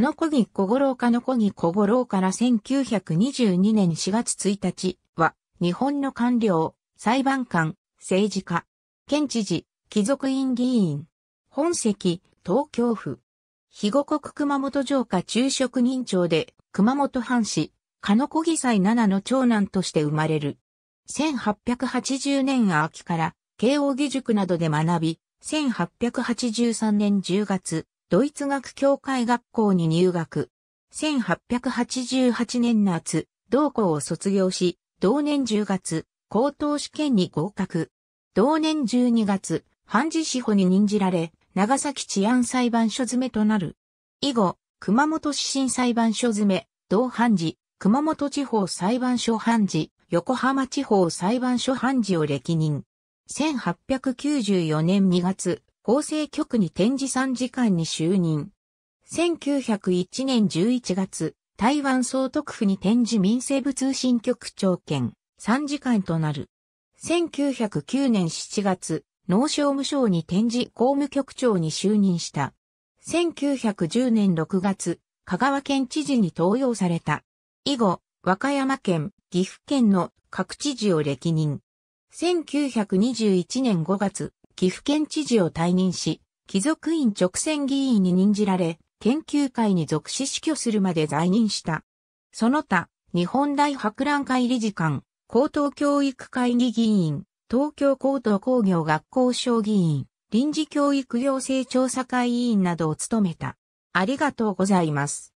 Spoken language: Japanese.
の子木小五郎の子木小五郎から1922年4月1日は、日本の官僚、裁判官、政治家、県知事、貴族院議員、本籍、東京府、肥後国熊本城下中職人長で、熊本藩士、の子木祭七の長男として生まれる。1880年秋から、慶応義塾などで学び、1883年10月、ドイツ学協会学校に入学。1888年夏、同校を卒業し、同年10月、高等試験に合格。同年12月、判事司法に任じられ、長崎治安裁判所詰めとなる。以後、熊本市審裁判所詰め、同判事、熊本地方裁判所判事、横浜地方裁判所判事を歴任。1894年2月、法制局に展示参事官に就任。1901年11月、台湾総督府に展示民生部通信局長兼参事官となる。1909年7月、農商務省に展示公務局長に就任した。1910年6月、香川県知事に登用された。以後、和歌山県、岐阜県の各知事を歴任。1921年5月、岐阜県知事を退任し、貴族院直選議員に任じられ、研究会に属し死去するまで在任した。その他、日本大博覧会理事官、高等教育会議議員、東京高等工業学校省議員、臨時教育行政調査会委員などを務めた。ありがとうございます。